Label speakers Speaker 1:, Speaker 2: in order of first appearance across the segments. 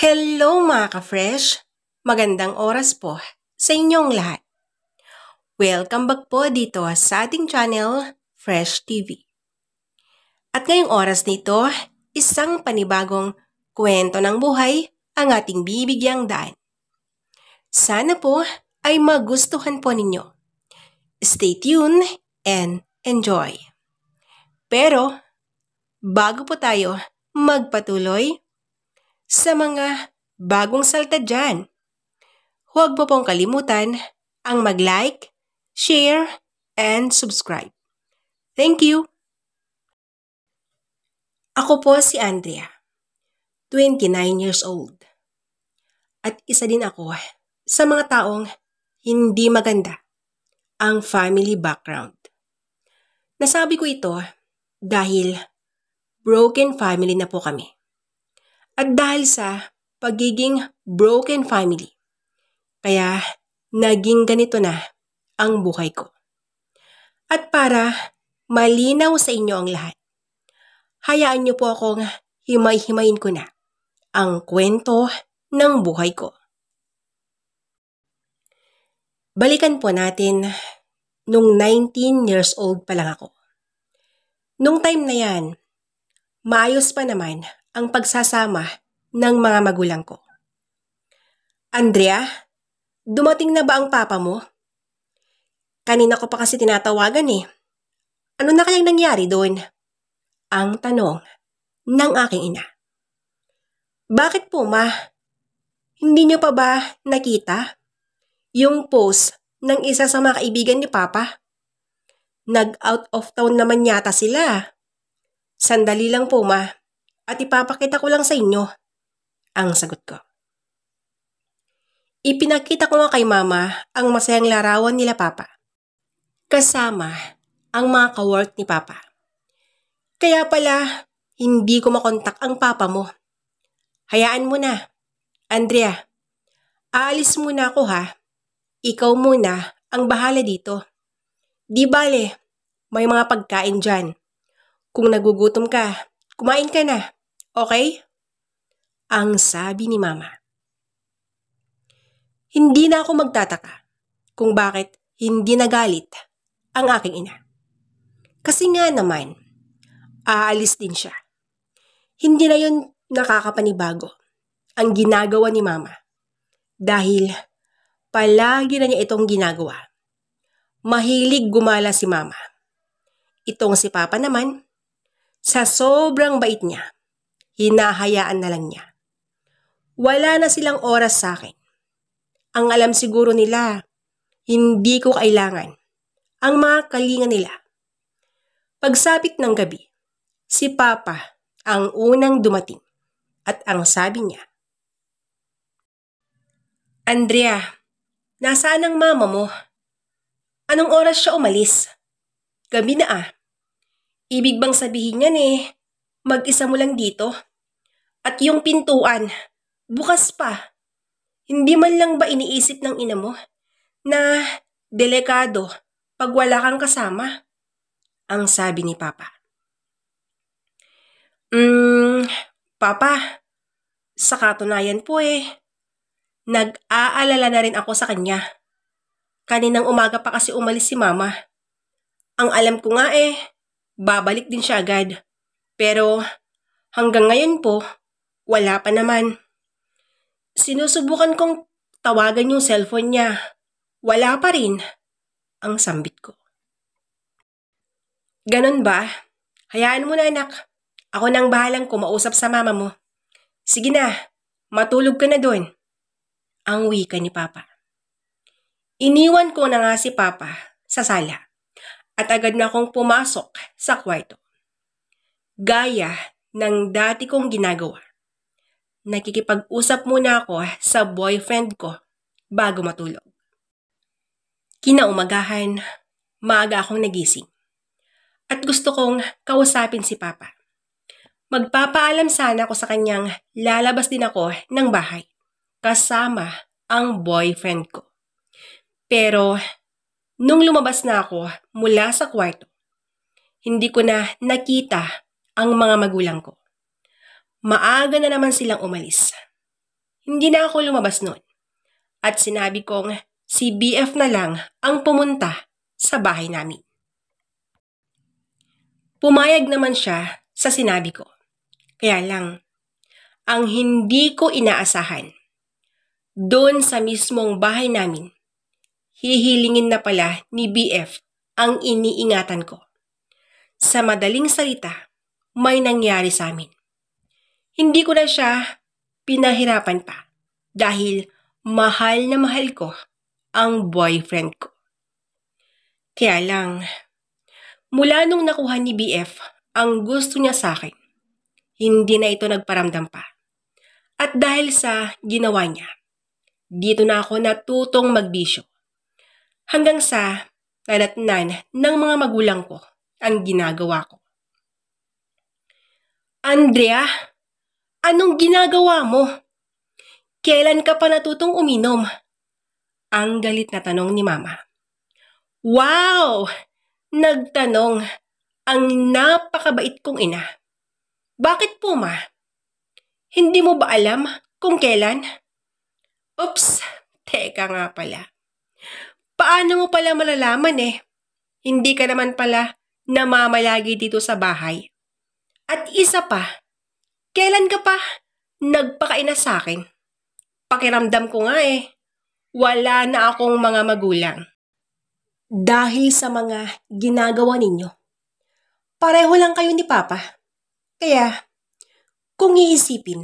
Speaker 1: Hello mga ka-fresh! Magandang oras po sa inyong lahat. Welcome back po dito sa ating channel, Fresh TV. At ngayong oras nito, isang panibagong kwento ng buhay ang ating bibigyang daan. Sana po ay magustuhan po ninyo. Stay tuned and enjoy. Pero, bago po tayo magpatuloy, sa mga bagong salta dyan. Huwag mo pong kalimutan ang mag-like, share, and subscribe. Thank you! Ako po si Andrea, 29 years old. At isa din ako sa mga taong hindi maganda ang family background. Nasabi ko ito dahil broken family na po kami. At dahil sa pagiging broken family. Kaya naging ganito na ang buhay ko. At para malinaw sa inyo ang lahat, hayaan niyo po akong himay-himayin ko na ang kwento ng buhay ko. Balikan po natin nung 19 years old pa lang ako. Nung time na yan, maayos pa naman ang pagsasama ng mga magulang ko. Andrea, dumating na ba ang papa mo? Kanina ko pa kasi tinatawagan eh. Ano na kayang nangyari doon? Ang tanong ng aking ina. Bakit po ma? Hindi niyo pa ba nakita yung post ng isa sa mga kaibigan ni Papa? Nag-out of town naman yata sila. Sandali lang po ma at ipapakita ko lang sa inyo ang sagot ko. Ipinakita ko nga kay mama ang masayang larawan nila papa. Kasama ang mga kawork ni papa. Kaya pala, hindi ko makontak ang papa mo. Hayaan mo na. Andrea, aalis muna ako ha. Ikaw muna ang bahala dito. Di bale, may mga pagkain dyan. Kung nagugutom ka, kumain ka na. Okay? Ang sabi ni Mama. Hindi na ako magtataka kung bakit hindi nagalit ang aking ina. Kasi nga naman, aalis din siya. Hindi na yun nakakapanibago ang ginagawa ni Mama. Dahil palagi na niya itong ginagawa. Mahilig gumala si Mama. Itong si Papa naman, sa sobrang bait niya, hinahayaan na lang niya. Wala na silang oras sa akin. Ang alam siguro nila, hindi ko kailangan. Ang mga kalinga nila. Pagsapit ng gabi, si Papa ang unang dumating at ang sabi niya, Andrea, nasaan ang mama mo? Anong oras siya umalis? Gabi na ah. Ibig bang sabihin niyan eh, mag-isa mo lang dito? At yung pintuan, bukas pa. Hindi man lang ba iniisip ng ina mo na delikado pag wala kang kasama? Ang sabi ni Papa. Mm, Papa, sa katunayan po eh, nag-aalala na rin ako sa kanya. Kaninang umaga pa kasi umalis si Mama. Ang alam ko nga eh, babalik din siya agad. Pero hanggang ngayon po, wala pa naman. Sinusubukan kong tawagan yung cellphone niya. Wala pa rin. Ang sambit ko. Ganon ba? Hayaan mo na anak. Ako nang bahalang kumausap sa mama mo. Sige na, matulog ka na doon. Ang wika ni Papa. Iniwan ko na nga si Papa sa sala at agad na akong pumasok sa kwarto. Gaya ng dati kong ginagawa nakikipag-usap muna ako sa boyfriend ko bago matulog. Kinaumagahan, maaga akong nagising. At gusto kong kausapin si Papa. Magpapaalam sana ako sa kanyang lalabas din ako ng bahay. Kasama ang boyfriend ko. Pero, nung lumabas na ako mula sa kwarto, hindi ko na nakita ang mga magulang ko. Maaga na naman silang umalis. Hindi na ako lumabas noon. At sinabi kong si BF na lang ang pumunta sa bahay namin. Pumayag naman siya sa sinabi ko. Kaya lang, ang hindi ko inaasahan, doon sa mismong bahay namin, hihilingin na pala ni BF ang iniingatan ko. Sa madaling salita, may nangyari sa amin. Hindi ko na siya pinahirapan pa dahil mahal na mahal ko ang boyfriend ko. Kaya lang, mula nung nakuha ni BF ang gusto niya sa akin, hindi na ito nagparamdam pa. At dahil sa ginawa niya, dito na ako natutong magbisyo. Hanggang sa nalatnan ng mga magulang ko ang ginagawa ko. Andrea, Anong ginagawa mo? Kailan ka pa natutong uminom? Ang galit na tanong ni Mama. Wow! Nagtanong ang napakabait kong ina. Bakit po, Ma? Hindi mo ba alam kung kailan? Oops, teka nga pala. Paano mo pala malalaman eh? Hindi ka naman pala namamalagi dito sa bahay. At isa pa, Kailan ka pa nagpakain sa akin? Pakiramdam ko nga eh, wala na akong mga magulang. Dahil sa mga ginagawa ninyo. Pareho lang kayo ni Papa. Kaya, kung iisipin,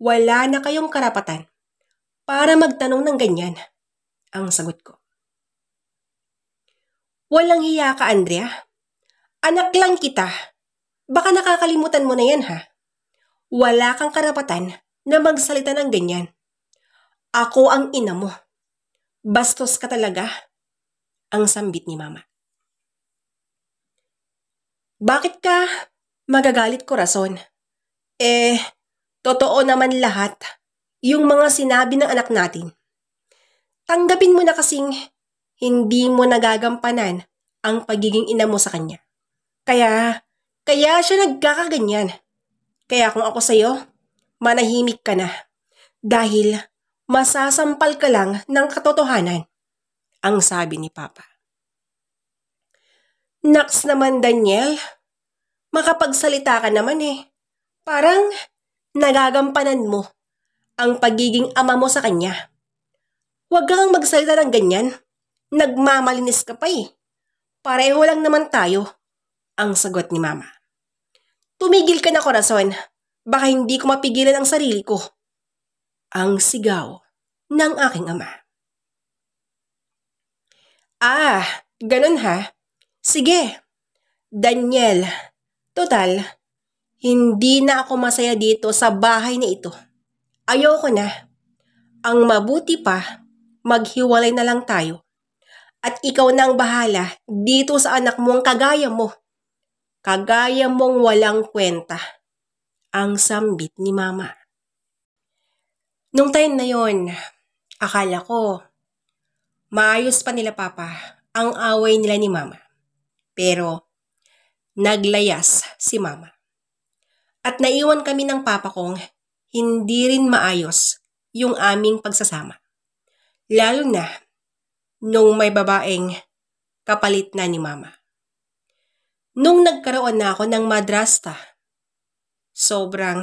Speaker 1: wala na kayong karapatan para magtanong ng ganyan. Ang sagot ko. Walang hiya ka, Andrea. Anak lang kita. Baka nakakalimutan mo na yan, ha? Wala kang karapatan na magsalita ng ganyan. Ako ang ina mo. Bastos ka talaga. Ang sambit ni mama. Bakit ka magagalit ko rason? Eh, totoo naman lahat yung mga sinabi ng anak natin. Tanggapin mo na kasing hindi mo nagagampanan ang pagiging ina mo sa kanya. Kaya, kaya siya nagkakaganyan. Kaya kung ako sa'yo, manahimik ka na. Dahil masasampal ka lang ng katotohanan, ang sabi ni Papa. Naks naman, Daniel. Makapagsalita ka naman eh. Parang nagagampanan mo ang pagiging ama mo sa kanya. Huwag kang magsalita ng ganyan. Nagmamalinis ka pa eh. Pareho lang naman tayo, ang sagot ni Mama. Tumigil ka na, Corazon. Baka hindi ko mapigilan ang sarili ko. Ang sigaw ng aking ama. Ah, ganun ha? Sige. Daniel, total, hindi na ako masaya dito sa bahay na ito. Ayoko na. Ang mabuti pa, maghiwalay na lang tayo. At ikaw na ang bahala dito sa anak mo ang kagaya mo. Kagaya mong walang kwenta. Ang sambit ni Mama. Nung time na yon, akala ko, maayos pa nila Papa ang away nila ni Mama. Pero, naglayas si Mama. At naiwan kami ng Papa kong hindi rin maayos yung aming pagsasama. Lalo na nung may babaeng kapalit na ni Mama nung nagkaroon na ako ng madrasta. Sobrang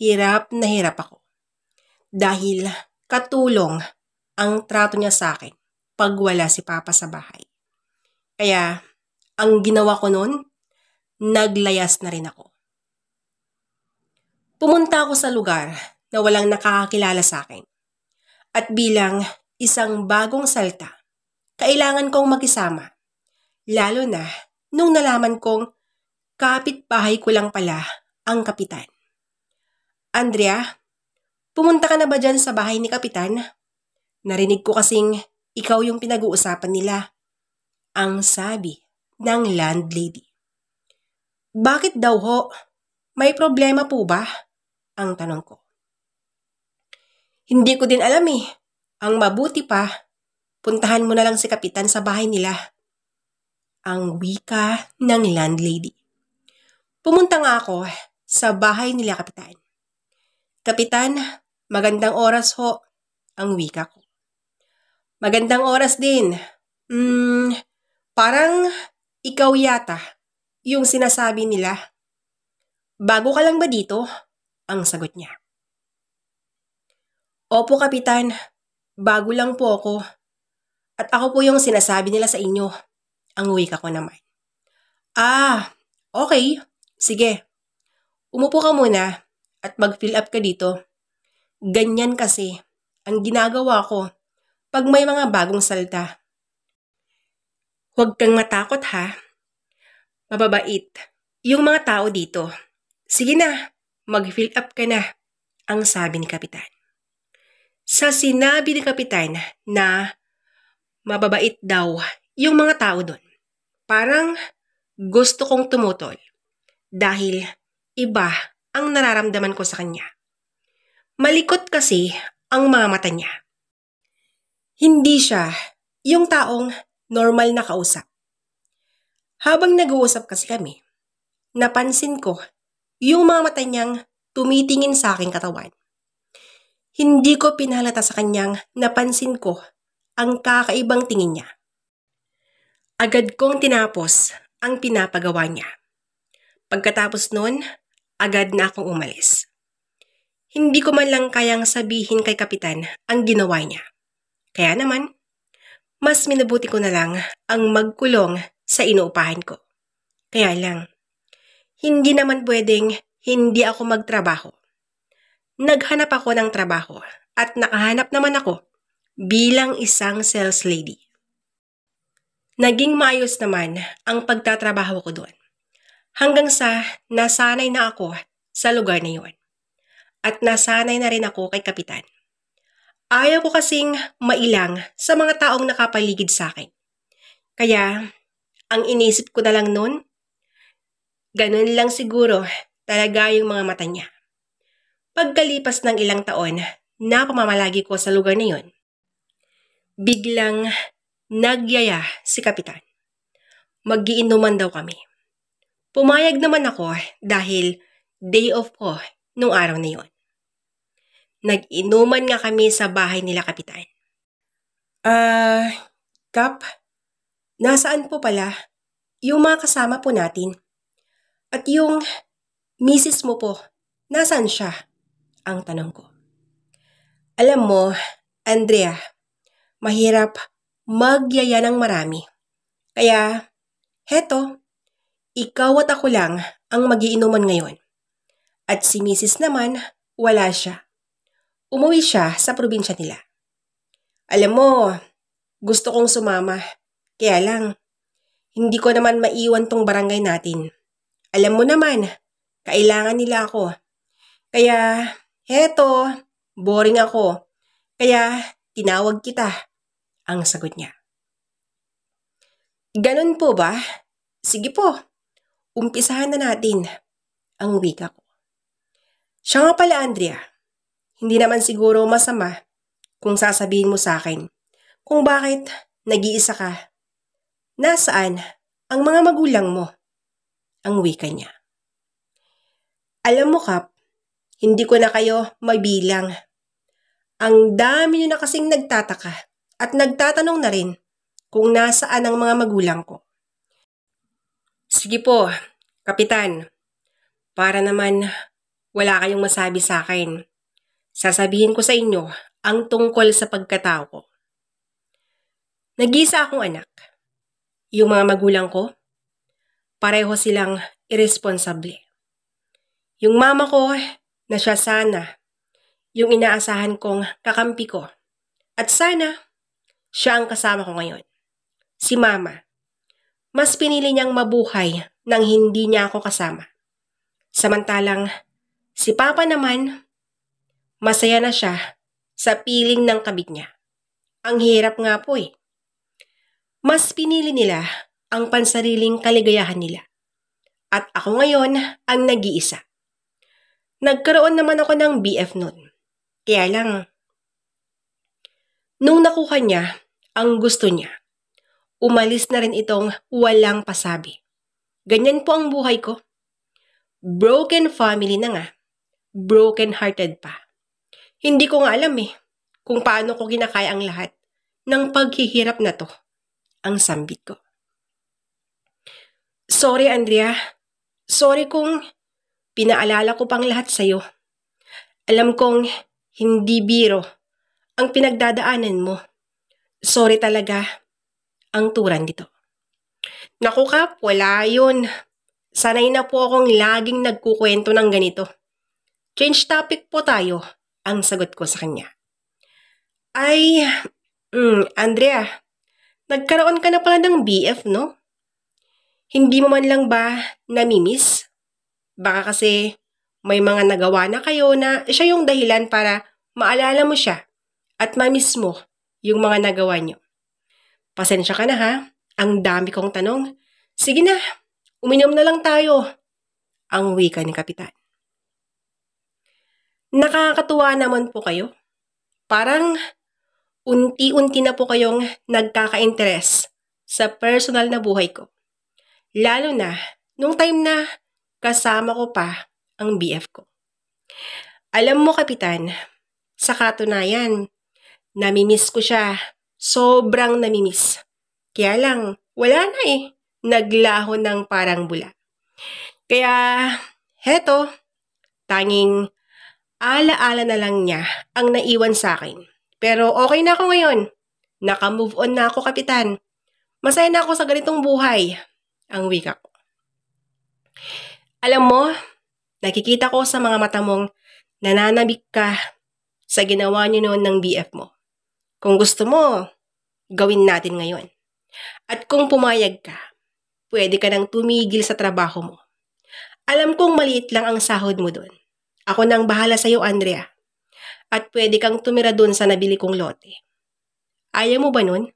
Speaker 1: hirap na hirap ako. Dahil katulong ang trato niya sa akin pag wala si Papa sa bahay. Kaya ang ginawa ko noon, naglayas na rin ako. Pumunta ako sa lugar na walang nakakakilala sa akin. At bilang isang bagong salta, kailangan kong makisama, lalo na nung nalaman kong kapitbahay ko lang pala ang kapitan. Andrea, pumunta ka na ba dyan sa bahay ni kapitan? Narinig ko kasing ikaw yung pinag-uusapan nila. Ang sabi ng landlady. Bakit daw ho? May problema po ba? Ang tanong ko. Hindi ko din alam eh. Ang mabuti pa, puntahan mo na lang si Kapitan sa bahay nila ang wika ng landlady. Pumunta nga ako sa bahay nila kapitan. Kapitan, magandang oras ho ang wika ko. Magandang oras din. Hmm, parang ikaw yata yung sinasabi nila. Bago ka lang ba dito? Ang sagot niya. Opo, Kapitan. Bago lang po ako. At ako po yung sinasabi nila sa inyo ang wika ko naman. Ah, okay. Sige. Umupo ka muna at mag-fill up ka dito. Ganyan kasi ang ginagawa ko pag may mga bagong salta. Huwag kang matakot ha. Mababait. Yung mga tao dito. Sige na, mag-fill up ka na, ang sabi ni Kapitan. Sa sinabi ni Kapitan na mababait daw yung mga tao doon. Parang gusto kong tumutol dahil iba ang nararamdaman ko sa kanya. Malikot kasi ang mga mata niya. Hindi siya yung taong normal na kausap. Habang nag-uusap kasi kami, napansin ko yung mga mata niyang tumitingin sa aking katawan. Hindi ko pinalata sa kanyang napansin ko ang kakaibang tingin niya. Agad kong tinapos ang pinapagawa niya. Pagkatapos nun, agad na akong umalis. Hindi ko man lang kayang sabihin kay Kapitan ang ginawa niya. Kaya naman, mas minabuti ko na lang ang magkulong sa inuupahan ko. Kaya lang, hindi naman pwedeng hindi ako magtrabaho. Naghanap ako ng trabaho at nakahanap naman ako bilang isang sales lady. Naging maayos naman ang pagtatrabaho ko doon. Hanggang sa nasanay na ako sa lugar na yun. At nasanay na rin ako kay Kapitan. Ayaw ko kasing mailang sa mga taong nakapaligid sa akin. Kaya, ang inisip ko na lang noon, ganun lang siguro talaga yung mga mata niya. Pagkalipas ng ilang taon na pamamalagi ko sa lugar na yun, biglang Nagyaya si Kapitan. Magiinuman daw kami. Pumayag naman ako dahil day off po nung araw na yon. Nag-inuman nga kami sa bahay nila Kapitan. Ah, uh, Kap, nasaan po pala yung mga kasama po natin? At yung misis mo po, nasaan siya? Ang tanong ko. Alam mo, Andrea, mahirap magyaya ng marami. Kaya, heto, ikaw at ako lang ang magiinuman ngayon. At si Mrs. naman, wala siya. Umuwi siya sa probinsya nila. Alam mo, gusto kong sumama. Kaya lang, hindi ko naman maiwan tong barangay natin. Alam mo naman, kailangan nila ako. Kaya, heto, boring ako. Kaya, tinawag kita ang sagot niya. Ganon po ba? Sige po, umpisahan na natin ang wika ko. Siya nga pala, Andrea. Hindi naman siguro masama kung sasabihin mo sa akin kung bakit nag-iisa ka. Nasaan ang mga magulang mo? Ang wika niya. Alam mo, Kap, hindi ko na kayo mabilang. Ang dami nyo na kasing nagtataka at nagtatanong na rin kung nasaan ang mga magulang ko. Sige po, kapitan. Para naman wala kayong masabi sa akin. Sasabihin ko sa inyo ang tungkol sa pagkatao ko. Nagisa akong anak. Yung mga magulang ko, pareho silang irresponsible. Yung mama ko, na siya sana, yung inaasahan kong kakampi ko. At sana, siya ang kasama ko ngayon. Si Mama. Mas pinili niyang mabuhay nang hindi niya ako kasama. Samantalang, si Papa naman, masaya na siya sa piling ng kabit niya. Ang hirap nga po eh. Mas pinili nila ang pansariling kaligayahan nila. At ako ngayon ang nag-iisa. Nagkaroon naman ako ng BF noon. Kaya lang, nung nakuha niya ang gusto niya. Umalis na rin itong walang pasabi. Ganyan po ang buhay ko. Broken family na nga. Broken hearted pa. Hindi ko nga alam eh kung paano ko ginakaya ang lahat ng paghihirap na to. Ang sambit ko. Sorry, Andrea. Sorry kung pinaalala ko pang lahat sa'yo. Alam kong hindi biro ang pinagdadaanan mo sorry talaga ang turan dito. Naku kap, wala yun. Sanay na po akong laging nagkukwento ng ganito. Change topic po tayo, ang sagot ko sa kanya. Ay, mm, Andrea, nagkaroon ka na pala ng BF, no? Hindi mo man lang ba namimiss? Baka kasi may mga nagawa na kayo na siya yung dahilan para maalala mo siya at mamiss mo yung mga nagawa nyo. Pasensya ka na ha, ang dami kong tanong. Sige na, uminom na lang tayo. Ang wika ni Kapitan. Nakakatuwa naman po kayo. Parang unti-unti na po kayong nagkaka-interes sa personal na buhay ko. Lalo na nung time na kasama ko pa ang BF ko. Alam mo, Kapitan, sa katunayan, Namimiss ko siya. Sobrang namimiss. Kaya lang, wala na eh. Naglaho ng parang bula. Kaya, heto, tanging alaala na lang niya ang naiwan sa akin. Pero okay na ako ngayon. Nakamove on na ako, kapitan. Masaya na ako sa ganitong buhay. Ang wika ko. Alam mo, nakikita ko sa mga mata mong nananabik ka sa ginawa niyo noon ng BF mo. Kung gusto mo, gawin natin ngayon. At kung pumayag ka, pwede ka nang tumigil sa trabaho mo. Alam kong maliit lang ang sahod mo doon. Ako nang bahala sa iyo, Andrea. At pwede kang tumira doon sa nabili kong lote. Ayaw mo ba nun?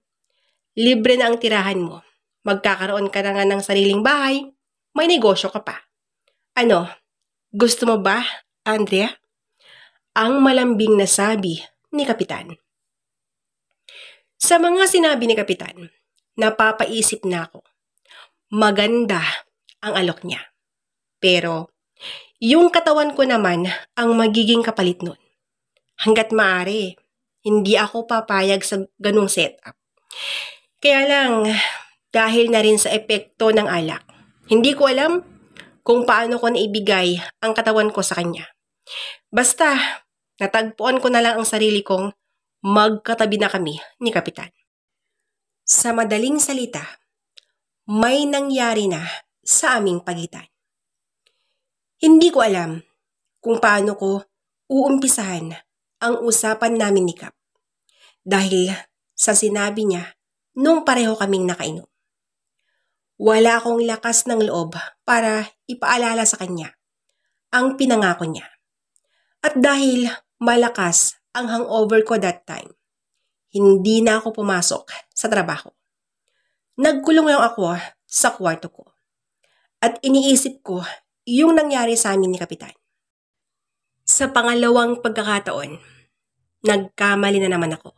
Speaker 1: Libre na ang tirahan mo. Magkakaroon ka na nga ng sariling bahay. May negosyo ka pa. Ano? Gusto mo ba, Andrea? Ang malambing na sabi ni Kapitan. Sa mga sinabi ni Kapitan, napapaisip na ako. Maganda ang alok niya. Pero, yung katawan ko naman ang magiging kapalit nun. Hanggat maaari, hindi ako papayag sa ganung setup. Kaya lang, dahil na rin sa epekto ng alak, hindi ko alam kung paano ko naibigay ang katawan ko sa kanya. Basta, natagpuan ko na lang ang sarili kong Magkatabi na kami ni Kapitan. Sa madaling salita, may nangyari na sa aming pagitan. Hindi ko alam kung paano ko uumpisahan ang usapan namin ni Kap dahil sa sinabi niya nung pareho kaming nakainom. Wala akong lakas ng loob para ipaalala sa kanya ang pinangako niya. At dahil malakas ang hangover ko that time. Hindi na ako pumasok sa trabaho. Nagkulong lang ako sa kwarto ko. At iniisip ko yung nangyari sa amin ni Kapitan. Sa pangalawang pagkakataon, nagkamali na naman ako.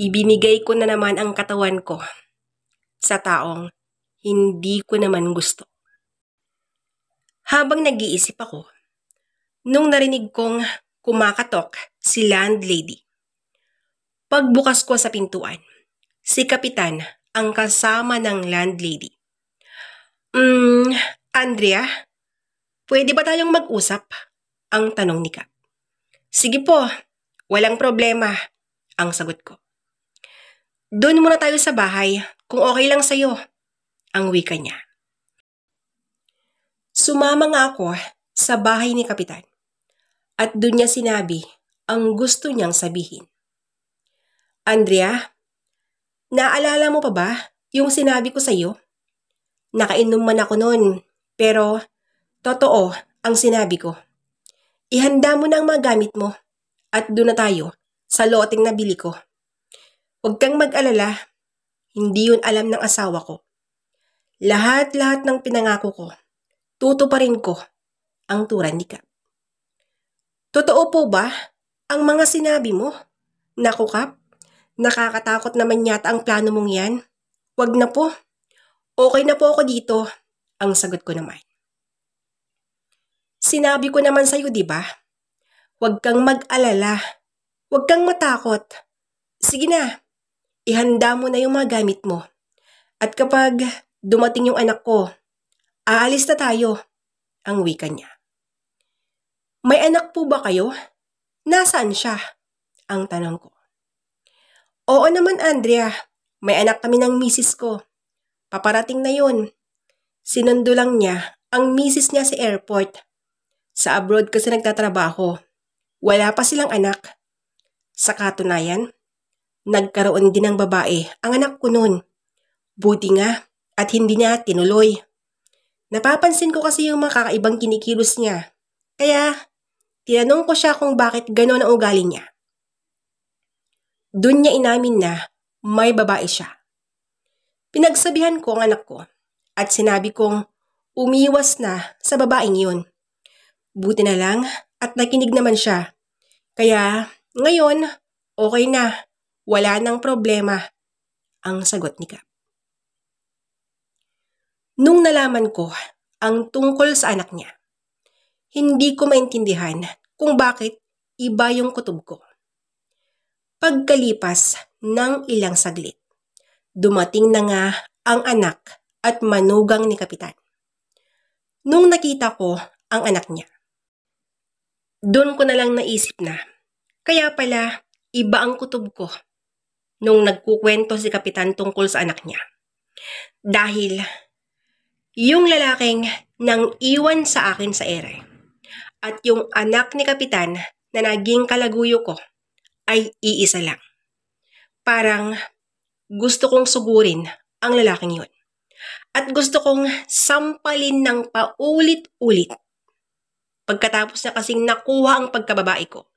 Speaker 1: Ibinigay ko na naman ang katawan ko sa taong hindi ko naman gusto. Habang nag-iisip ako, nung narinig kong kumakatok si landlady. Pagbukas ko sa pintuan, si kapitan ang kasama ng landlady. Mm, Andrea, pwede ba tayong mag-usap? Ang tanong ni Kap. Sige po, walang problema, ang sagot ko. Doon muna tayo sa bahay, kung okay lang sa'yo, ang wika niya. Sumama nga ako sa bahay ni Kapitan. At doon niya sinabi ang gusto niyang sabihin. Andrea, naalala mo pa ba yung sinabi ko sa iyo? Nakainom man ako noon, pero totoo ang sinabi ko. Ihanda mo na ang mga gamit mo at doon na tayo sa loteng nabili ko. Huwag kang mag-alala, hindi yun alam ng asawa ko. Lahat-lahat ng pinangako ko, tutuparin ko ang tura ni Cap. Totoo po ba ang mga sinabi mo? Naku, Kap. Nakakatakot naman yata ang plano mong yan. Huwag na po. Okay na po ako dito. Ang sagot ko naman. Sinabi ko naman sa'yo, di ba? Huwag kang mag-alala. Huwag kang matakot. Sige na, ihanda mo na yung mga gamit mo. At kapag dumating yung anak ko, aalis na tayo, ang wika niya. May anak po ba kayo? Nasaan siya? Ang tanong ko. Oo naman, Andrea. May anak kami ng misis ko. Paparating na yun. Sinundo lang niya ang misis niya sa airport. Sa abroad kasi nagtatrabaho. Wala pa silang anak. Sa katunayan, nagkaroon din ng babae ang anak ko noon. Buti nga at hindi niya tinuloy. Napapansin ko kasi yung mga kakaibang kinikilos niya. Kaya Tinanong ko siya kung bakit ganon ang ugali niya. Doon niya inamin na may babae siya. Pinagsabihan ko ang anak ko at sinabi kong umiwas na sa babaeng yun. Buti na lang at nakinig naman siya. Kaya ngayon, okay na. Wala nang problema. Ang sagot ni Cap. Nung nalaman ko ang tungkol sa anak niya, hindi ko maintindihan kung bakit iba yung kutob ko. Pagkalipas ng ilang saglit, dumating na nga ang anak at manugang ni Kapitan. Nung nakita ko ang anak niya, doon ko na lang naisip na, kaya pala iba ang kutob ko nung nagkukwento si Kapitan tungkol sa anak niya. Dahil yung lalaking nang iwan sa akin sa ere at yung anak ni Kapitan na naging kalaguyo ko ay iisa lang. Parang gusto kong sugurin ang lalaking yun. At gusto kong sampalin ng paulit-ulit. Pagkatapos na kasing nakuha ang pagkababae ko,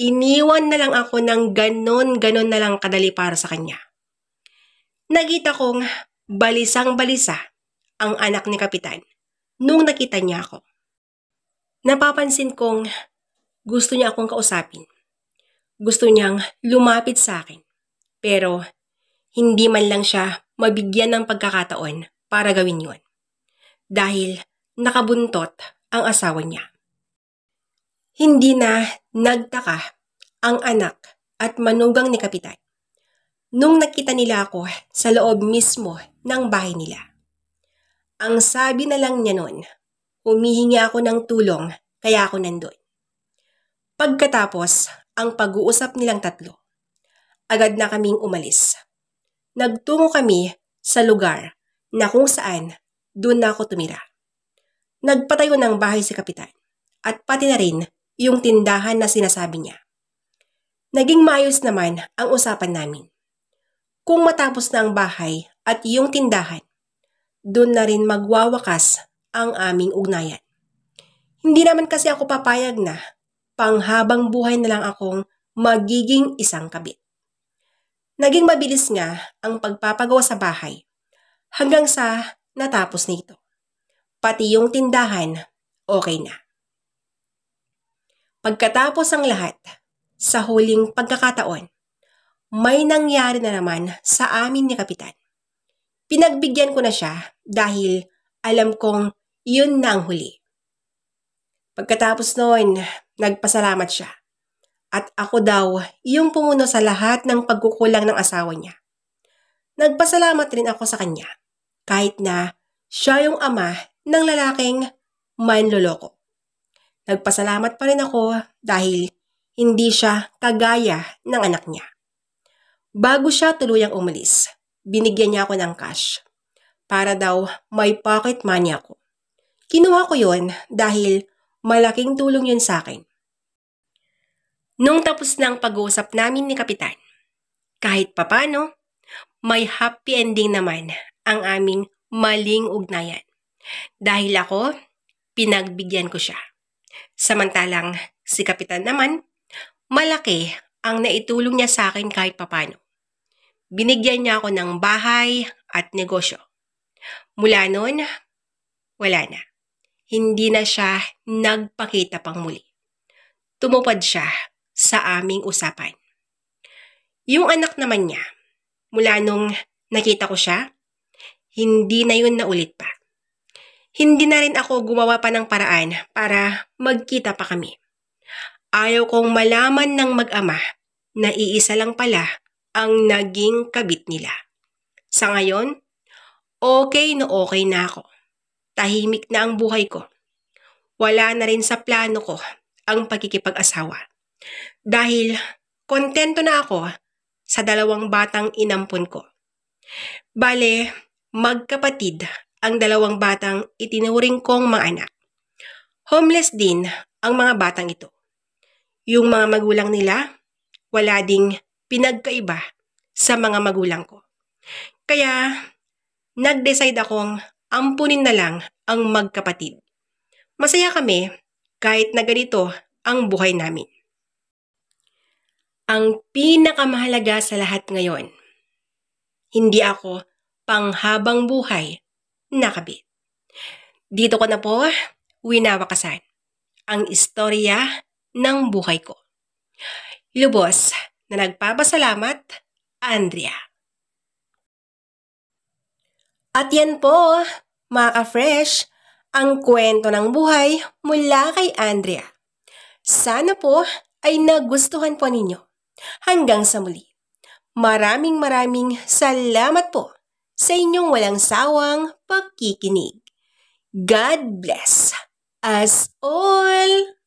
Speaker 1: iniwan na lang ako ng ganon-ganon na lang kadali para sa kanya. Nagita kong balisang-balisa ang anak ni Kapitan nung nakita niya ako. Napapansin kong gusto niya akong kausapin. Gusto niyang lumapit sa akin. Pero hindi man lang siya mabigyan ng pagkakataon para gawin yun. Dahil nakabuntot ang asawa niya. Hindi na nagtaka ang anak at manugang ni Kapitan nung nakita nila ako sa loob mismo ng bahay nila. Ang sabi na lang niya noon Humihingi ako ng tulong, kaya ako nandun. Pagkatapos, ang pag-uusap nilang tatlo. Agad na kaming umalis. Nagtungo kami sa lugar na kung saan doon na ako tumira. Nagpatayo ng bahay si Kapitan at pati na rin yung tindahan na sinasabi niya. Naging maayos naman ang usapan namin. Kung matapos na ang bahay at yung tindahan, doon na rin magwawakas ang aming ugnayan. Hindi naman kasi ako papayag na panghabang buhay na lang akong magiging isang kabit. Naging mabilis nga ang pagpapagawa sa bahay hanggang sa natapos nito. Pati yung tindahan, okay na. Pagkatapos ang lahat, sa huling pagkakataon, may nangyari na naman sa amin ni Kapitan. Pinagbigyan ko na siya dahil alam kong yun na ang huli. Pagkatapos noon, nagpasalamat siya. At ako daw, yung pumuno sa lahat ng pagkukulang ng asawa niya. Nagpasalamat rin ako sa kanya, kahit na siya yung ama ng lalaking manloloko. Nagpasalamat pa rin ako dahil hindi siya kagaya ng anak niya. Bago siya tuluyang umalis, binigyan niya ako ng cash para daw may pocket money ako. Kinuha ko yon dahil malaking tulong yun sa akin. Nung tapos na pag-uusap namin ni Kapitan, kahit papano, may happy ending naman ang aming maling ugnayan. Dahil ako, pinagbigyan ko siya. Samantalang si Kapitan naman, malaki ang naitulong niya sa akin kahit papano. Binigyan niya ako ng bahay at negosyo. Mula noon, wala na hindi na siya nagpakita pang muli. Tumupad siya sa aming usapan. Yung anak naman niya, mula nung nakita ko siya, hindi na yun naulit pa. Hindi na rin ako gumawa pa ng paraan para magkita pa kami. Ayaw kong malaman ng mag-ama na iisa lang pala ang naging kabit nila. Sa ngayon, okay na no okay na ako. Tahimik na ang buhay ko. Wala na rin sa plano ko ang pagkikipag-asawa. Dahil kontento na ako sa dalawang batang inampon ko. Bale, magkapatid ang dalawang batang itinuring kong mga anak. Homeless din ang mga batang ito. Yung mga magulang nila, wala ding pinagkaiba sa mga magulang ko. Kaya, nag-decide akong ampunin na lang ang magkapatid. Masaya kami kahit na ganito ang buhay namin. Ang pinakamahalaga sa lahat ngayon, hindi ako panghabang buhay nakabit. Dito ko na po winawakasan ang istorya ng buhay ko. Lubos na nagpapasalamat, Andrea. At yan po, mga ka-fresh, ang kwento ng buhay mula kay Andrea. Sana po ay nagustuhan po ninyo. Hanggang sa muli. Maraming maraming salamat po sa inyong walang sawang pagkikinig. God bless us all!